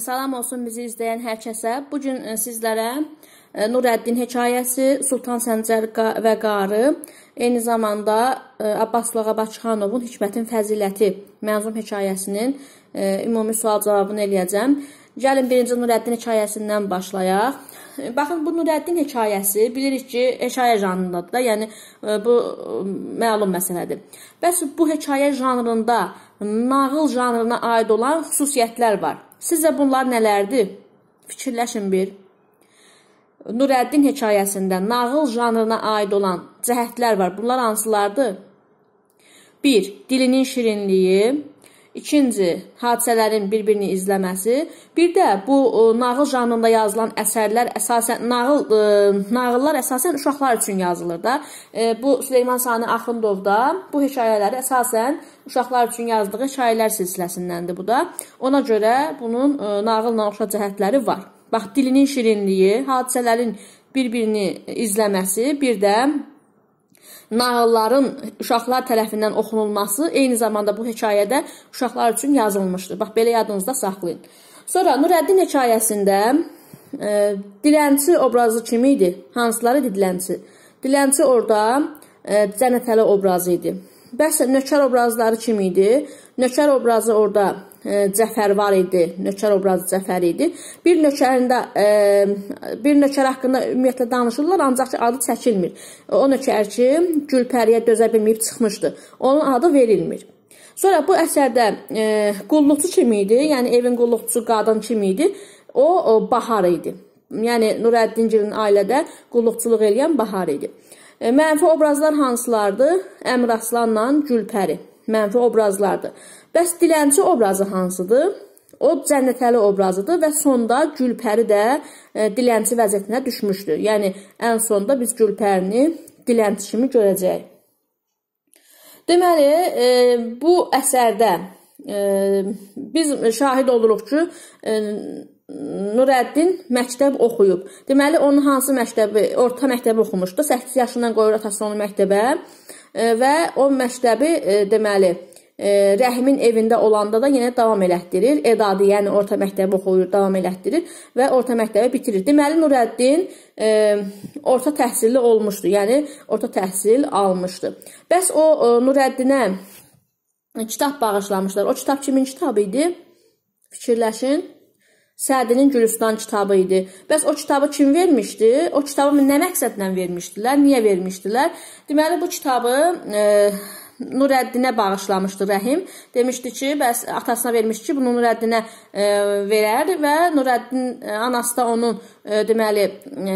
Salam olsun bizi izləyən hər kəsə. Bu gün sizlərə Nurəddin hekayəsi, Sultan Səncər və Qarı, eyni zamanda Abbas Sulağa Bakıxanovun Hikmətin fəziləti mənzum hekayəsinin ümumi sual cavabını eləyəcəm. Gəlin birinci Nurəddin hekayəsindən başlayaq. Baxın, bu Nurəddin hekayəsi bilirik ki, hekayə janrındadır da, yəni bu məlum məsələdir. Bəs bu hekayə janrında nağıl janrına aid olan xüsusiyyətlər var. Sizcə bunlar nələrdir? Fikirləşin bir. Nurəddin hekayəsində nağıl janrına aid olan cəhətlər var. Bunlar hansılardır? 1. Dilinin şirinliyi, İkinci, hadisələrin bir-birini izləməsi, bir də bu ə, e, nağıl janrında yazılan əsərlər əsasən nağıl ə, e, nağıllar əsasən uşaqlar üçün yazılır da. Ə, e, bu Süleyman Sani Axundov da bu hekayələri əsasən uşaqlar üçün yazdığı şairlər silsiləsindəndir bu da. Ona görə bunun ə, nağılla oxşar cəhətləri var. Bax, dilinin şirinliyi, hadisələrin bir-birini izləməsi, bir də nağılların uşaqlar tərəfindən oxunulması eyni zamanda bu hekayədə uşaqlar üçün yazılmışdır. Bax belə yadınızda saxlayın. Sonra Nurəddin hekayəsində e, dilənçi obrazı kimi idi? Hansıları idi dilənçi? Dilənçi orada e, Cənətəli obrazı idi. Bəs nökər obrazları kimi idi? Nökər obrazı orada Cəfər var idi. Nökər obrazı Cəfər idi. Bir nökərində bir nökər haqqında ümumiyyətlə danışırlar, ancaq ki adı çəkilmir. O nökər ki Gülpəriyə dözə bilməyib çıxmışdı. Onun adı verilmir. Sonra bu əsərdə e, qulluqçu kimi idi, yəni evin qulluqçusu qadın kimi idi. O, o Bahar idi. Yəni Nurəddin Girin ailədə qulluqçuluq edən Bahar idi. E, mənfi obrazlar hansılardır? Əmraslanla Gülpəri mənfi obrazlardır. Bəs dilənçi obrazı hansıdır? O Cənnətəli obrazıdır və sonda Gülpəri də e, dilənçi vəziyyətinə düşmüşdür. Yəni ən sonda biz Gülpərini dilənçi kimi görəcəyik. Deməli, e, bu əsərdə e, biz şahid oluruq ki, e, Nurəddin məktəb oxuyub. Deməli, onun hansı məktəbi? Orta məktəbi oxumuşdu. 8 yaşından qoyur atası onu məktəbə e, və o məktəbi e, deməli, e, e, rəhimin evində olanda da yenə davam elətdirir. Edadı, yəni orta məktəbi oxuyur, davam elətdirir və orta məktəbi bitirir. Deməli Nurəddin e, orta təhsilli olmuşdu, yəni orta təhsil almışdı. Bəs o e, Nurəddinə kitab bağışlamışlar. O kitab kimin kitabı idi? Fikirləşin. Sədinin Gülüstan kitabı idi. Bəs o kitabı kim vermişdi? O kitabı nə məqsədlə vermişdilər? Niyə vermişdilər? Deməli bu kitabı e, Nurəddinə bağışlamışdı Rəhim. Demişdi ki, bəs atasına vermişdi ki, bunu Nurəddinə e, verər və Nurəddin e, anası da onun e, deməli e,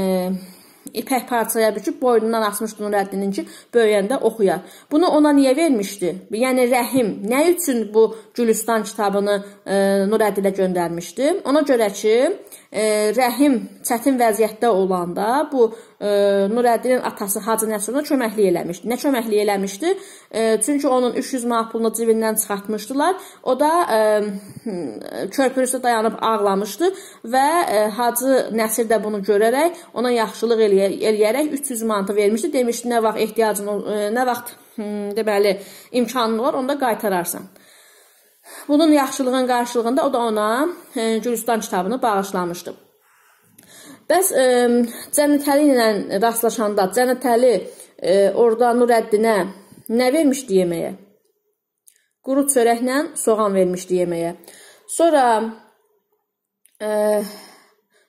ipək parçaya büküb boynundan asmışdı Nurəddinin ki, böyüyəndə oxuyar. Bunu ona niyə vermişdi? Yəni Rəhim nə üçün bu Gülüstan kitabını e, Nurəddinə göndərmişdi? Ona görə ki, rəhim çətin vəziyyətdə olanda bu e, Nurəddinin atası Hacı Nəsruna köməklik eləmişdi. Nə köməklik eləmişdi? E, çünki onun 300 manat pulunu cibindən çıxartmışdılar. O da e, körpünün üstə dayanıb ağlamışdı və Hacı Nəsir də bunu görərək ona yaxşılıq eləyə, eləyərək 300 manatı vermişdi. Demişdi nə vaxt ehtiyacın nə vaxt hmm, deməli imkanın var, onda qaytararsan. Bunun yaxşılığın qarşılığında o da ona e, Gülüstan kitabını bağışlamışdı. Bəs e, Cənnətəli ilə rastlaşanda Cənnətəli e, orada Nurəddinə nə vermişdi yeməyə? Quru çörəklə soğan vermişdi yeməyə. Sonra e,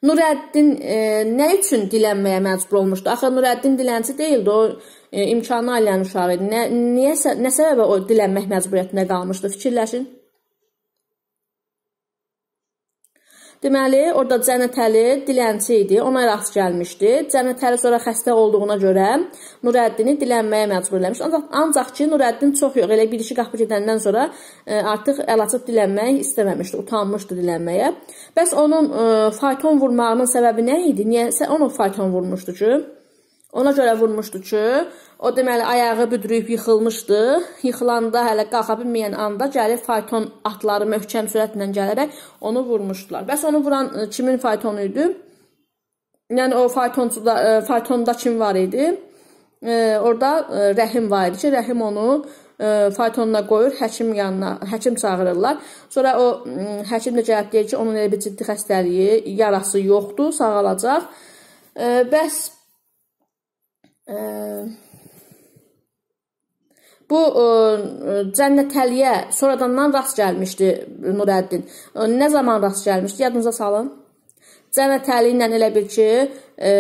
Nurəddin e, nə üçün dilənməyə məcbur olmuşdu? Axı Nurəddin dilənçi deyildi, o e, imkanı ailən uşağı idi. Nə, niyə nə səbəbə o dilənmək məcburiyyətində qalmışdı? Fikirləşin. Deməli, orada Cənnətəli dilənçi idi, ona rast gəlmişdi. Cənnətəli sonra xəstə olduğuna görə Nurəddini dilənməyə məcbur eləmiş. Ancaq, ancaq ki, Nurəddin çox yox, elə bir iki qapı gedəndən sonra ə, e, artıq əl açıb dilənmək istəməmişdi, utanmışdı dilənməyə. Bəs onun ə, e, fayton vurmağının səbəbi nə idi? Niyə onun fayton vurmuşdu ki? Ona görə vurmuşdu ki, o deməli ayağı büdrüyüb yıxılmışdı. Yıxılanda hələ qalxa bilməyən anda gəlib fayton atları möhkəm sürətlə gələrək onu vurmuşdular. Bəs onu vuran e, kimin faytonu idi? Yəni o faytonçuda e, faytonda kim var idi? E, orada e, Rəhim var idi ki, Rəhim onu e, faytonuna qoyur, həkim yanına, həkim çağırırlar. Sonra o həkim də gəlib deyir ki, onun elə bir ciddi xəstəliyi, yarası yoxdur, sağalacaq. E, bəs Bu e, Cənnətəliyə sonradandan rast gəlmişdi Nurəddin. E, nə zaman rast gəlmişdi? Yadınıza salın. Cənnətəli ilə elə bil ki, e,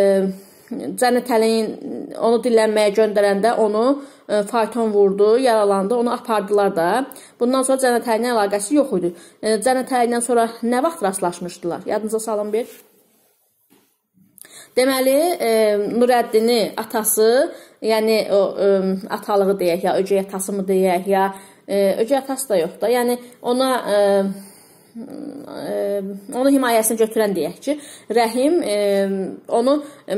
Cənnətəlinin onu dillənməyə göndərəndə onu fayton vurdu, yaralandı, onu apardılar da. Bundan sonra Cənnətəli ilə əlaqəsi yox idi. Cənnətəli ilə sonra nə vaxt rastlaşmışdılar? Yadınıza salın bir. Deməli, e, Nurəddini atası, yəni o e, atalığı deyək ya, ögey atası mı deyək ya, e, ögey atası da yox da. Yəni ona e, e onu himayəsinə götürən deyək ki, Rəhim e, onu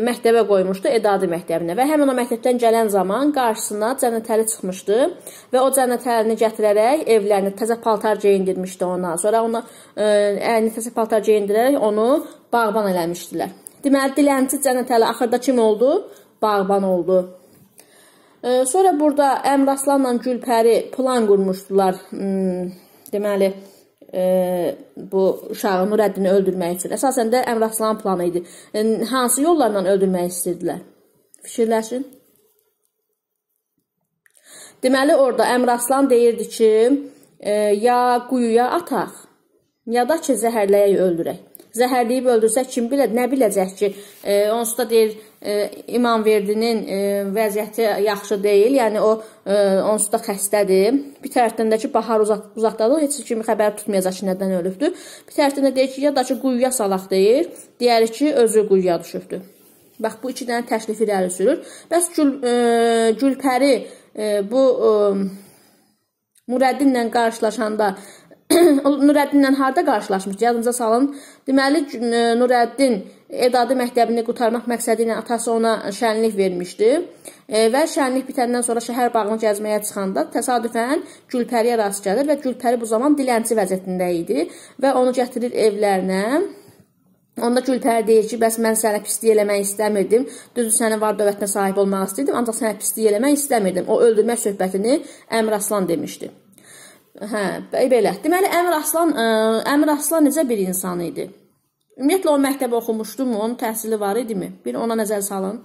məktəbə qoymuşdu, Edadi məktəbinə və həmin o məktəbdən gələn zaman qarşısına Cənnətəli çıxmışdı və o Cənnətəlini gətirərək evlərini təzə paltar geyindirmişdi ona. Sonra ona e, əlini təzə paltar geyindirərək onu bağban eləmişdilər. Deməli, dilənçi Cənnət Əli axırda kim oldu? Bağban oldu. E, sonra burada Əmraslanla Gülpəri plan qurmuşdular. Hmm, deməli, e, bu uşağı Nurəddini öldürmək üçün. Əsasən də Əmraslanın planı idi. E, hansı yollarla öldürmək istəyirdilər? Fikirləşin. Deməli, orada Əmraslan deyirdi ki, e, ya quyuya ataq, ya da ki, zəhərləyək öldürək zəhərləyib öldürsə kim bilə, nə biləcək ki? E, onsuz da deyir e, İmamverdinin e, vəziyyəti yaxşı deyil. Yəni o e, onsuz da xəstədir. Bir tərəfdən də ki, Bahar uzaq, uzaqdadır, heç kimi xəbər tutmayacaq ki, nədən ölübdür. Bir tərəfdən də deyir ki, ya da ki, quyuya salaq deyir. Deyər ki, özü quyuya düşübdür. Bax bu iki dənə təklif irəli sürür. Bəs Gül, e, Gülpəri e, bu e, Murəddinlə qarşılaşanda Nurəddinlə harda qarşılaşmışdı? Yadınıza salın. Deməli e, Nurəddin Edadı məktəbini qurtarmaq məqsədi ilə atası ona şənlik vermişdi e, və şənlik bitəndən sonra şəhər bağını gəzməyə çıxanda təsadüfən Gülpəriyə rast gəlir və Gülpəri bu zaman dilənçi vəziyyətində idi və onu gətirir evlərinə. Onda Gülpər deyir ki, bəs mən sənə pislik eləmək istəmirdim. Düzdür, sənə var dövlətinə sahib olmaq istəyirdim, ancaq sənə pislik eləmək istəmirdim. O öldürmək söhbətini Əmraslan demişdi. Hə, belə. Deməli Əmir Aslan ə, Əmir Aslan necə bir insan idi? Ümumiyyətlə o məktəb oxumuşdumu? Onun təhsili var idimi? Bir ona nəzər salın.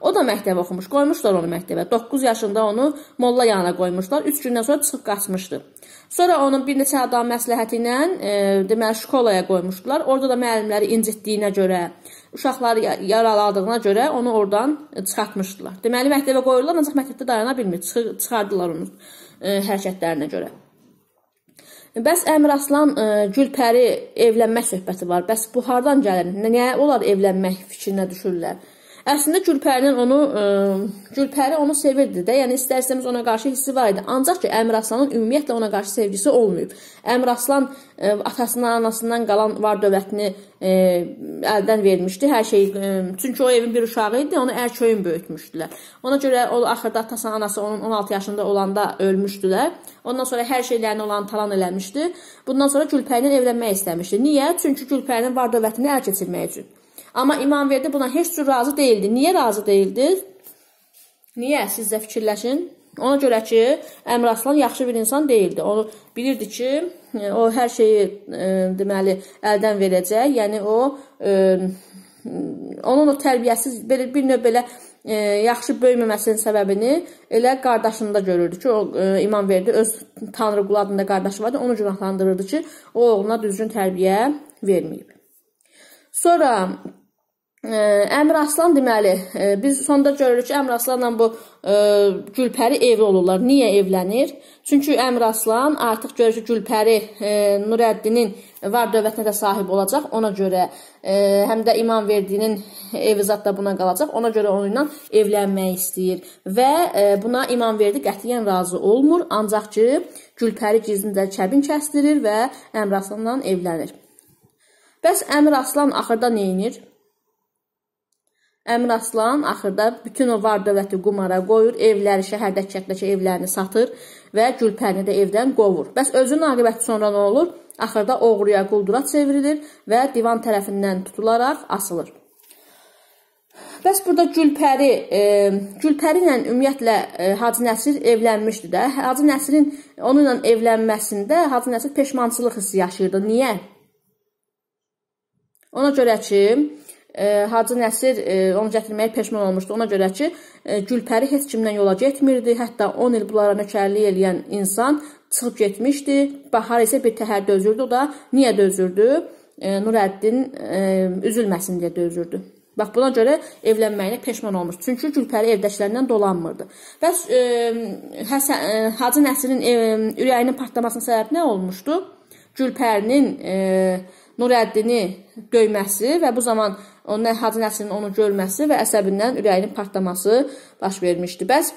O da məktəb oxumuş, qoymuşlar onu məktəbə. 9 yaşında onu molla yanına qoymuşlar. 3 gündən sonra çıxıb qaçmışdı. Sonra onun bir neçə adam məsləhəti ilə, e, deməli, şkolaya qoymuşdular. Orada da müəllimləri incitdiyinə görə, uşaqları yaraladığına görə onu oradan çıxartmışdılar. Deməli, məktəbə qoyurlar, ancaq məktəbdə dayana bilmir, çıxardılar onu. E, hərəkətlərinə görə. Bəs Əmir Aslan e, Gülpəri evlənmək söhbəti var. Bəs bu hardan gəlir? Niyə onlar evlənmək fikrinə düşürlər? Əslində Gülpərinin onu ə, e, Gülpəri onu sevirdi də, yəni istərsəmiz ona qarşı hissi var idi. Ancaq ki Əmiraslanın ümumiyyətlə ona qarşı sevgisi olmayıb. Əmiraslan ə, e, atasından, anasından qalan var-dövlətini ə, e, əldən vermişdi, hər şeyi. Ə, çünki o evin bir uşağı idi, onu ərköyün böyütmüşdülər. Ona görə o axırda atası, anası onun 16 yaşında olanda ölmüşdülər. Ondan sonra hər şeylərini olan talan eləmişdi. Bundan sonra Gülpərinin evlənmək istəmişdi. Niyə? Çünki Gülpərinin var-dövlətini əl keçirmək üçün. Amma İmamverdi buna heç cür razı deyildi. Niyə razı deyildi? Niyə? Siz də fikirləşin. Ona görə ki, Əmraslan yaxşı bir insan deyildi. O bilirdi ki, o hər şeyi e, deməli əldən verəcək. Yəni o e, onun o tərbiyəsiz belə bir növ belə e, yaxşı böyüməməsinin səbəbini elə qardaşında görürdü ki, o e, İmam verdi öz Tanrı qul adında qardaşı vardı, onu günahlandırırdı ki, o oğluna düzgün tərbiyə verməyib. Sonra Əmir Aslan deməli, e, biz sonda görürük ki, Əmir Aslanla bu ə, e, Gülpəri evli olurlar. Niyə evlənir? Çünki Əmir Aslan artıq görür ki, Gülpəri ə, e, Nurəddinin var dövlətinə də sahib olacaq. Ona görə ə, həm də İmam Verdinin evi zat da buna qalacaq. Ona görə onunla evlənmək istəyir və ə, buna İmam Verdi qətiyyən razı olmur, ancaq ki, Gülpəri gizlində kəbin kəsdirir və Əmir Aslanla evlənir. Bəs Əmir Aslan axırda nə edir? Əmir Aslan axırda bütün o var dövləti qumara qoyur, evləri, şəhərdəki, kəndəki evlərini satır və Gülpərini də evdən qovur. Bəs özünün aqibəti sonra nə olur? Axırda oğruya, quldura çevrilir və divan tərəfindən tutularaq asılır. Bəs burada Gülpəri, e, Gülpəri ilə ümumiyyətlə e, Hacı Nəsir evlənmişdi də. Hacı Nəsirin onunla evlənməsində Hacı Nəsir peşmançılıq hissi yaşayırdı. Niyə? Ona görə ki, Hacı Nəsir e, onu gətirməyə peşman olmuşdu. Ona görə ki, e, Gülpəri heç kimdən yola getmirdi. Hətta 10 il bunlara nökərlik eləyən insan çıxıb getmişdi. Bahar isə bir təhər dözürdü. O da niyə dözürdü? E, Nurəddin üzülməsin deyə dözürdü. Bax buna görə evlənməyinə peşman olmuş. Çünki Gülpəri evdəkilərindən dolanmırdı. Bəs e, Həsən e, Hacı Nəsirin e, ürəyinin partlamasının səbəbi nə olmuşdu? Gülpərinin e, Nurəddini döyməsi və bu zaman Onun Hacı Nəsirin onu görməsi və əsəbindən ürəyinin partlaması baş vermişdi. Bəs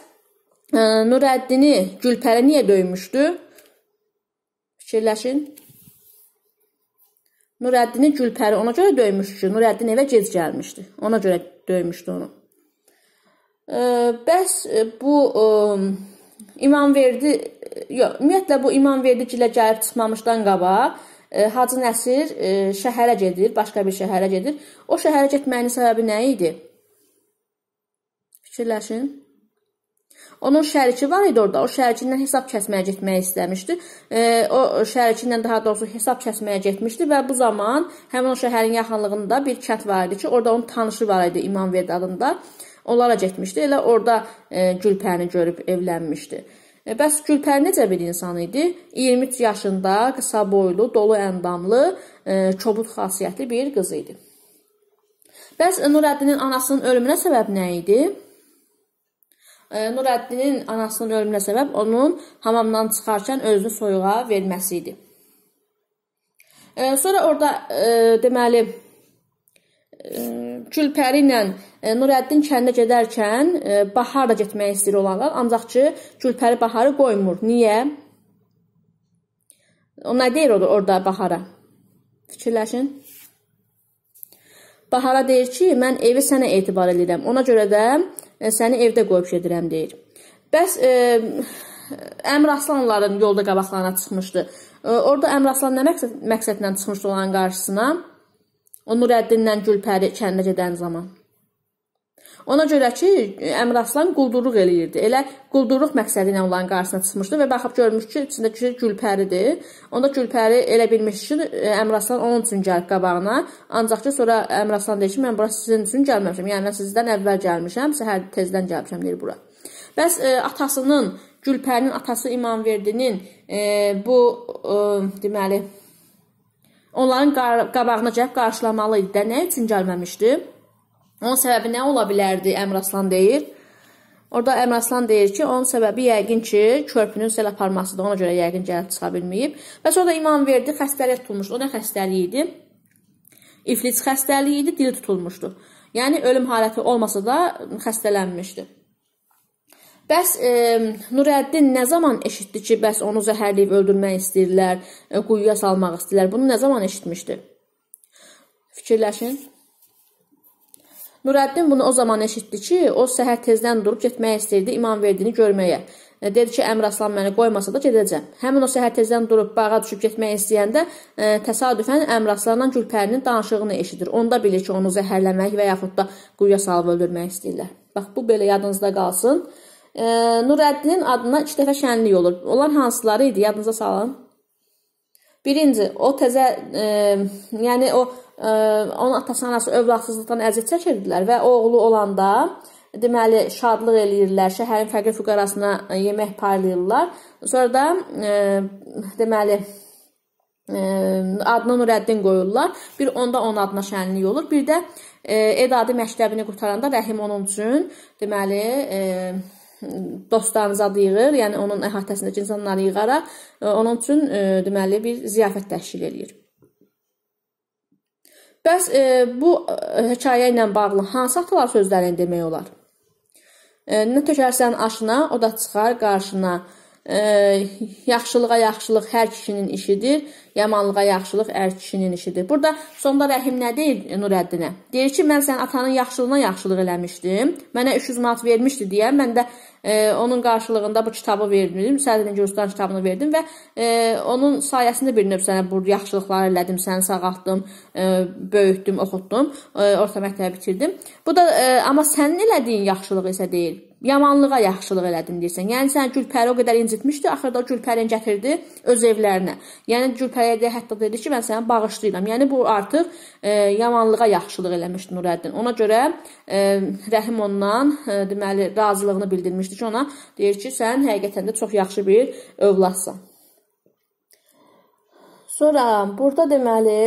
e, Nurəddini Gülpəri niyə döymüşdü? Fikirləşin. Nurəddini Gülpəri ona görə döymüşdü ki, Nurəddin evə gec gəlmişdi. Ona görə döymüşdü onu. E, bəs e, bu e, İmamverdi, e, yox, ümumiyyətlə bu İmamverdi gilə gəlib çıxmamışdan qabaq Hacı Nəsir e, şəhərə gedir, başqa bir şəhərə gedir. O şəhərə getməyinin səbəbi nə idi? Fikirləşin. Onun şəriki var idi orada. O şərikindən hesab kəsməyə getmək istəmişdi. E, o şərikindən daha doğrusu hesab kəsməyə getmişdi və bu zaman həmin o şəhərin yaxınlığında bir kənd var idi ki, orada onun tanışı var idi İmamverdi adında. Onlara getmişdi. Elə orada e, Gülpəni görüb evlənmişdi. E, bəs Gülpər necə bir insan idi? 23 yaşında, qısa boylu, dolu əndamlı, e, kobud xasiyyətli bir qız idi. Bəs Nurəddinin anasının ölümünə səbəb nə idi? E, Nurəddinin anasının ölümünə səbəb onun hamamdan çıxarkən özünü soyuğa verməsi idi. Sonra orada deməli Gülpəri ilə e, Nurəddin kəndə gedərkən e, Bahar da getmək istəyir olanlar, ancaq ki, Gülpəri Baharı qoymur. Niyə? O nə deyir orada Bahara? Fikirləşin. Bahara deyir ki, mən evi sənə etibar edirəm. Ona görə də e, səni evdə qoyub gedirəm deyir. Bəs e, Əmr Aslanların yolda qabaqlarına çıxmışdı. E, orada Əmr Aslan nə məqsəd, məqsədlə çıxmışdı onların qarşısına? O Nurəddindən Gülpəri kəndə gedən zaman. Ona görə ki, Əmraslan quldurluq eləyirdi. Elə quldurluq məqsədi ilə onların qarşısına çıxmışdı və baxıb görmüş ki, içində ki, Gülpəridir. Onda Gülpəri elə bilmiş ki, e, Əmraslan onun üçün gəlib qabağına. Ancaq ki, sonra Əmraslan deyir ki, mən bura sizin üçün gəlməmişəm. Yəni mən sizdən əvvəl gəlmişəm, səhər tezdən gəlmişəm deyir bura. Bəs ə, e, atasının, Gülpərinin atası İmamverdinin ə, e, bu ə, deməli onların qabağına cəhb qarşılamalı idi də nə üçün gəlməmişdi? Onun səbəbi nə ola bilərdi? Əmraslan deyir. Orda Əmraslan deyir ki, onun səbəbi yəqin ki, körpünün sel aparmasıdır. Ona görə yəqin gəlib çıxa bilməyib. Bəs o da İmamverdi xəstəliyə tutulmuşdu. O nə xəstəliyi idi? İflic xəstəliyi idi, dil tutulmuşdu. Yəni ölüm haləti olmasa da xəstələnmişdi. Bəs e, Nurəddin nə zaman eşitdi ki, bəs onu zəhərləyib öldürmək istəyirlər, e, quyuya salmaq istəyirlər? Bunu nə zaman eşitmişdi? Fikirləşin. Nurəddin bunu o zaman eşitdi ki, o səhər tezdən durub getmək istəyirdi İmamverdini görməyə. E, dedi ki, Əmraslan məni qoymasa da gedəcəm. Həmin o səhər tezdən durub bağa düşüb getmək istəyəndə ə, e, təsadüfən Əmraslanla Gülpərinin danışığını eşidir. Onda bilir ki, onu zəhərləmək və yaxud da quyuya salıb öldürmək istəyirlər. Bax bu belə yadınızda qalsın e, Nurəddinin adına iki dəfə şənlik olur. Onlar hansıları idi? Yadınıza salın. Birinci, o təzə, e, yəni o e, onun atası anası övladsızlıqdan əziyyət çəkirdilər və oğlu olanda deməli şadlıq eləyirlər, şəhərin fəqir füqarasına e, yemək paylayırlar. Sonra da e, deməli ə, e, adına Nurəddin qoyurlar. Bir onda onun adına şənlik olur. Bir də ə, e, Edadi məktəbini qutaranda Rəhim onun üçün deməli ə, dostlarınızı yığır, yəni onun əhatəsindəki insanları yığaraq e, onun üçün e, deməli bir ziyafət təşkil eləyir. Bəs e, bu hekayə ilə bağlı hansı atalar sözlərini demək olar? Nə tökərsən aşına, o da çıxar qarşına. Yaxşılığa yaxşılıq hər kişinin işidir, yamanlığa yaxşılıq ər kişinin işidir. Burada sonda rəhim nə deyir Nurəddinə? Deyir ki, mən sənin atanın yaxşılığına yaxşılıq eləmişdim. Mənə 300 manat vermişdi deyə mən də E, onun qarşılığında bu kitabı verdim, Sədrin Gürcistan kitabını verdim və e, onun sayəsində bir növ sənə bu yaxşılıqlar elədim, səni sağaltdım, e, böyütdüm, oxutdum, e, orta məktəbi bitirdim. Bu da e, amma sənin elədiyin yaxşılıq isə deyil yamanlığa yaxşılıq elədin deyirsən. Yəni sən Gülpəri o qədər incitmişdi, axırda Gülpərini gətirdi öz evlərinə. Yəni Gülpəriyə də hətta dedi ki, mən səni bağışlayıram. Yəni bu artıq e, yamanlığa yaxşılıq eləmişdi Nurəddin. Ona görə e, Rəhim ondan e, deməli razılığını bildirmişdi ki, ona deyir ki, sən həqiqətən də çox yaxşı bir övladsan. Sonra burada deməli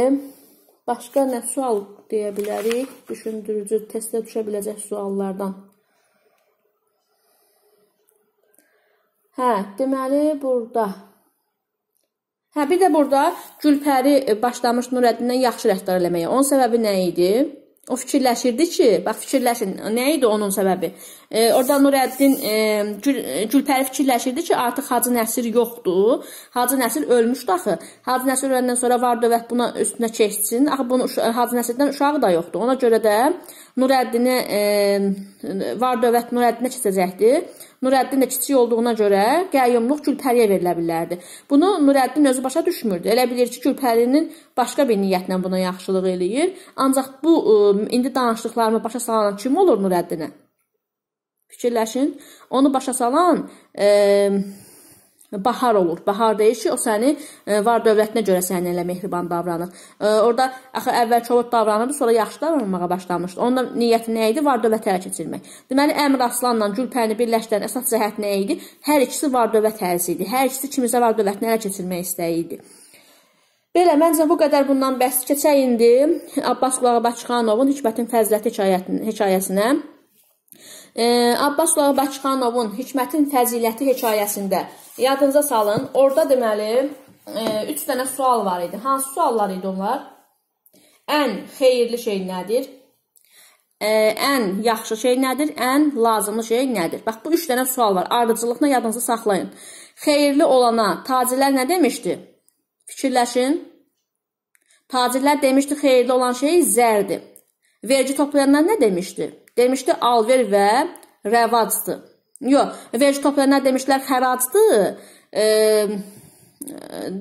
başqa nə sual deyə bilərik? Düşündürücü testə düşə biləcək suallardan Hə, deməli burda. Hə, bir də burada Gülpəri e, başlamış Nurəddindən yaxşı rəftar eləməyə. Onun səbəbi nə idi? O fikirləşirdi ki, bax fikirləşin, nə idi onun səbəbi? E, orada Nurəddin e, Gül, e, Gülpəri fikirləşirdi ki, artıq Hacı Nəsir yoxdur. Hacı Nəsir ölmüşdü axı. Hacı Nəsir öləndən sonra var dövlət buna üstünə keçsin. Axı bunu Hacı Nəsirdən uşağı da yoxdur. Ona görə də Nurəddinə e, var dövlət Nurəddinə keçəcəkdi. Nurəddin də kiçik olduğuna görə qəyyumluq Gülpəriyə verilə bilərdi. Bunu Nurəddin özü başa düşmürdü. Elə bilir ki, Gülpərinin başqa bir niyyətlə buna yaxşılıq eləyir. Ancaq bu ə, indi danışdıqlarımı başa salan kim olur Nurəddinə? Fikirləşin. Onu başa salan e, bahar olur. Bahar deyir ki, o səni e, var dövlətinə görə səninlə elə mehriban davranır. E, Orda axı əvvəl çovut davranırdı, sonra yaxşı davranmağa başlamışdı. Onun niyyəti nə idi? Var dövlətə ələ keçirmək. Deməli, Əmir Aslanla Gülpəni birləşdirən əsas cəhət nə idi? Hər ikisi var dövlət əlisi idi. Hər ikisi kimizə var dövlətinə ələ keçirmək istəyi idi. Belə, məncə bu qədər bundan bəhs keçək indi Abbas Qulağabaçxanovun Hikmətin fəziləti hekayətinin, hekayəsinə. E, Abbas Bakıxanovun Hikmətin fəziləti hekayəsində yadınıza salın. Orda deməli 3 e, dənə sual var idi. Hansı suallar idi onlar? Ən xeyirli şey nədir? Ə, ən yaxşı şey nədir? Ən lazımlı şey nədir? Bax bu 3 dənə sual var. Ardıcıllıqla yadınızda saxlayın. Xeyirli olana tacirlər nə demişdi? Fikirləşin. Tacirlər demişdi xeyirli olan şey zərdir. Vergi toplayanlar nə demişdi? demişdi alver və rəvacdır. Yox, vergi toplanana demişlər xəracdır. E,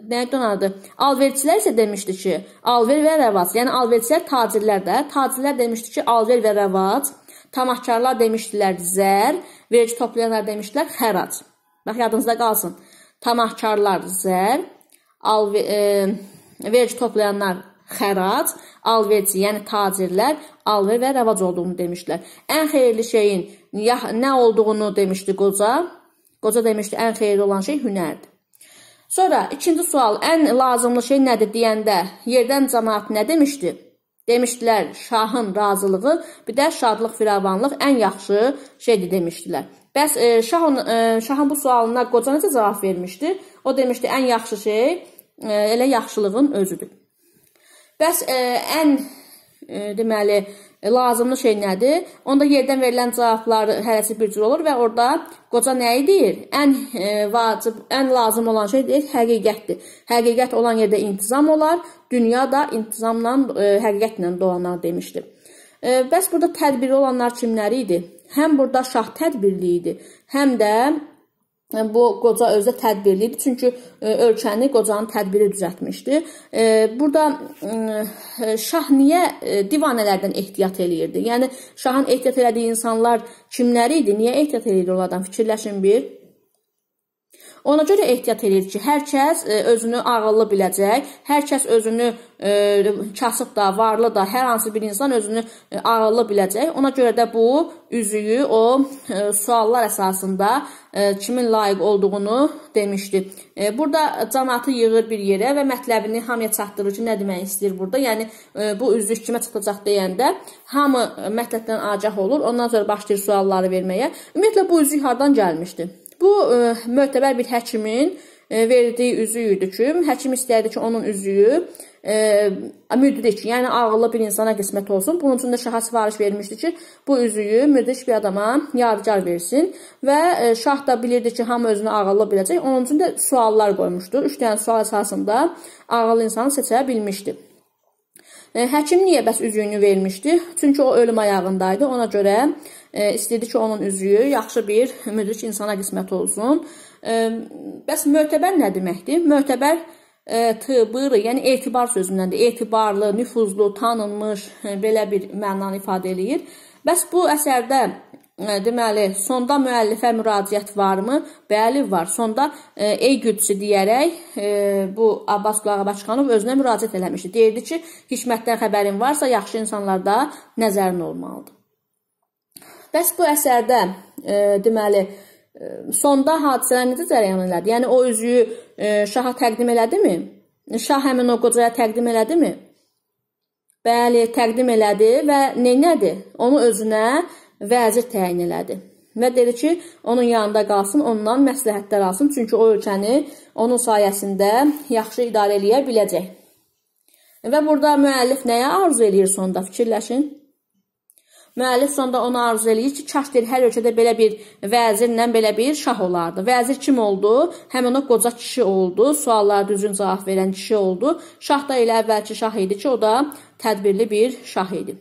nədir onun adı? Alverçilər isə demişdi ki, alver və rəvac. Yəni alverçilər tacirlər də, tacirlər demişdi ki, alver və rəvac. Tamahkarlar demişdilər zər, vergi toplayanlar demişdilər xərac. Bax yadınızda qalsın. Tamahkarlar zər, alver, e, vergi toplayanlar xərac alverçi, yəni tacirlər alver və rəvac olduğunu demişdilər. Ən xeyirli şeyin ya, nə olduğunu demişdi qoca. Qoca demişdi, ən xeyirli olan şey hünərdir. Sonra ikinci sual, ən lazımlı şey nədir deyəndə yerdən cəmaət nə demişdi? Demişdilər, şahın razılığı, bir də şadlıq, firavanlıq ən yaxşı şeydir demişdilər. Bəs e, şah e, şahın bu sualına qoca necə cavab vermişdi? O demişdi, ən yaxşı şey e, elə yaxşılığın özüdür. Bəs ə, e, ən ə, e, deməli lazımlı şey nədir? Onda yerdən verilən cavablar hərəsi bir cür olur və orada qoca nə edir? Ən ə, e, vacib, ən lazım olan şey deyil, həqiqətdir. Həqiqət olan yerdə intizam olar, dünya da intizamla, ə, həqiqətlə dolanar demişdi. Ə, bəs burada tədbiri olanlar kimləri idi? Həm burada şah tədbirli idi, həm də E, bu qoca özü tədbirli idi. Çünki e, ölkəni qocanın tədbiri düzəltmişdi. E, burada şah niyə divanələrdən ehtiyat eləyirdi? Yəni şahın ehtiyat elədiyi insanlar kimləri idi? Niyə ehtiyat eləyirdi onlardan? Fikirləşin bir. Ona görə ehtiyat eləyir ki, hər kəs e, özünü ağıllı biləcək, hər kəs özünü e, kasıb da, varlı da, hər hansı bir insan özünü e, ağıllı biləcək. Ona görə də bu üzüyü o suallar əsasında kimin layiq olduğunu demişdi. Burada cəmaatı yığır bir yerə və mətləbini hamıya çatdırır ki, nə demək istəyir burada. Yəni bu üzlük kimə çıxacaq deyəndə hamı mətləbdən agah olur. Ondan sonra başlayır sualları verməyə. Ümumiyyətlə bu üzlük hardan gəlmişdi? Bu ə, e, mötəbər bir həkimin ə, e, verdiyi üzüyü idi ki, həkim istəyirdi ki, onun üzüyü ə, e, müdrik, yəni ağıllı bir insana qismət olsun. Bunun üçün də şaha sifariş vermişdi ki, bu üzüyü müdrik bir adama yadigar versin və ə, şah da bilirdi ki, hamı özünü ağıllı biləcək. Onun üçün də suallar qoymuşdu. 3 dənə sual əsasında ağıllı insanı seçə bilmişdi. E, həkim niyə bəs üzüyünü vermişdi? Çünki o ölüm ayağındaydı. Ona görə e, istədi ki, onun üzüyü yaxşı bir müdrik insana qismət olsun. E, bəs mötəbər nə deməkdir? Mötəbər tbr, yəni etibar sözündəndir. Etibarlı, nüfuzlu, tanınmış belə bir mənanı ifadə eləyir. Bəs bu əsərdə Deməli, sonda müəllifə müraciət varmı? Bəli, var. Sonda e, ey güdçü deyərək e, bu Abbas Qulağabaçxanov özünə müraciət eləmişdi. Deyirdi ki, hikmətdən xəbərin varsa, yaxşı insanlarda nəzərin olmalıdır. Bəs bu əsərdə e, deməli sonda hadisələr necə cərəyan elədi? Yəni o üzüyü şaha təqdim elədimi? Şah həmin o qocaya təqdim elədimi? Bəli, təqdim elədi və nə nədir? Onu özünə vəzir təyin elədi. Və dedi ki, onun yanında qalsın, ondan məsləhətlər alsın, çünki o ölkəni onun sayəsində yaxşı idarə eləyə biləcək. Və burada müəllif nəyə arzu eləyir sonda fikirləşin. Müəllif sonda onu arzu eləyir ki, kaş deyir, hər ölkədə belə bir vəzirlə belə bir şah olardı. Vəzir kim oldu? Həmin o qoca kişi oldu. Suallara düzgün cavab verən kişi oldu. Şah da elə əvvəlki şah idi ki, o da tədbirli bir şah idi.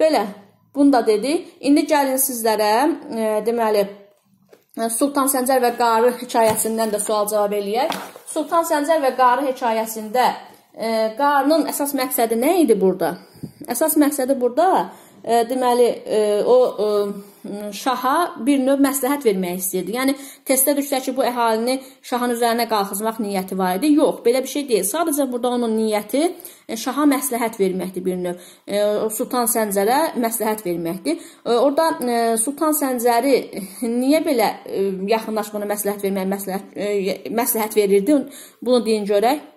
Belə Bunu da dedik. İndi gəlin sizlərə, e, deməli, e, Sultan Səncər və Qarı hekayəsindən də sual cavab eləyək. Sultan Səncər və Qarı hekayəsində e, Qarının əsas məqsədi nə idi burada? Əsas məqsədi burada, e, deməli, e, o e, şaha bir növ məsləhət vermək istəyirdi. Yəni testə düşsə ki, bu əhalini şahın üzərinə qalxızmaq niyyəti var idi. Yox, belə bir şey deyil. Sadəcə burada onun niyyəti e, şaha məsləhət verməkdir bir növ. E, Sultan Səncərə məsləhət verməkdir. E, Orda Sultan Səncəri niyə belə yaxınlaşmanı məsləhət vermək məsləhət məsləhət verirdi? Bunu deyin görək.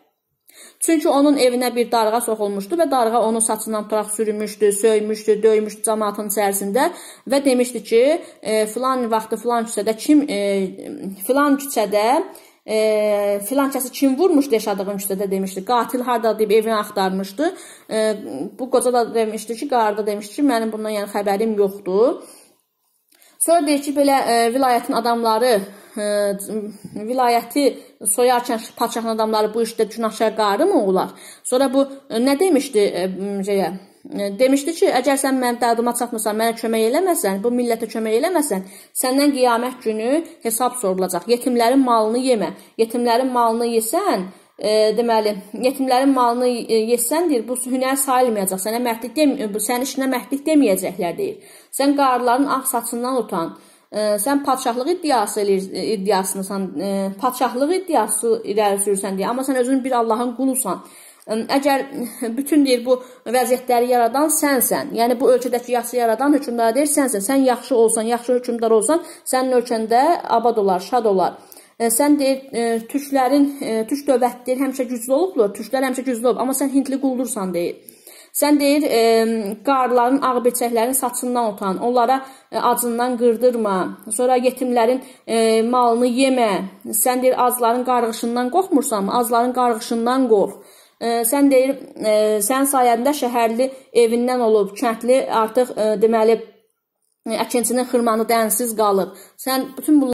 Çünki onun evinə bir darğa soxulmuşdu və darğa onun saçından toraq sürmüşdü, söymüşdü, döymüşdü cəmaatın içərisində və demişdi ki, e, filan vaxtı filan küçədə kim e, filan küçədə e, filan kəsi kim vurmuşdu yaşadığım küçədə demişdi. Qatil harda deyib evini axtarmışdı. E, bu qoca da demişdi ki, qarda demişdi ki, mənim bundan yəni xəbərim yoxdur. Sonra deyir ki, belə ə, e, vilayətin adamları, ə, e, vilayəti soyarkən padşahın adamları bu işdə günahkar qarımı olar? Sonra bu ə, e, nə demişdi ə, şeyə? Demişdi ki, əgər sən mənim dərduma çatmırsan, mənə kömək eləməsən, bu millətə kömək eləməsən, səndən qiyamət günü hesab sorulacaq. Yetimlərin malını yemə. Yetimlərin malını yesən, e, deməli, yetimlərin malını e, yesən deyir, bu hünər sayılmayacaq. Sənə mərdlik demir, e, bu sənin işinə mərdlik deməyəcəklər deyir. Sən qarların ağ ah saçından utan. E, sən padşahlıq iddiası eləyir, e, iddiasını sən e, padşahlıq iddiası irəli sürürsən deyir, amma sən özün bir Allahın qulusan. Əgər bütün deyir bu vəziyyətləri yaradan sənsən, yəni bu ölkədəki yaxşı yaradan hökmdar deyir sənsən, sən yaxşı olsan, yaxşı hökmdar olsan, sənin ölkəndə abad olar, şad olar. E, sən deyir, e, türklərin, e, türk dövlətdir, həmişə güclü olublar, türklər həmişə güclü olub, amma sən hindli quldursan deyir. Sən deyir, qarların, ağ beçəklərin saçından utan, onlara acından qırdırma, sonra yetimlərin malını yemə, sən deyir, azların qarğışından qorxmursan, azların qarğışından qorx. Sən deyir, sən sayəndə şəhərli evindən olub, kəndli artıq deməli, əkinçinin xırmanı dənsiz qalıb. Sən bütün bunları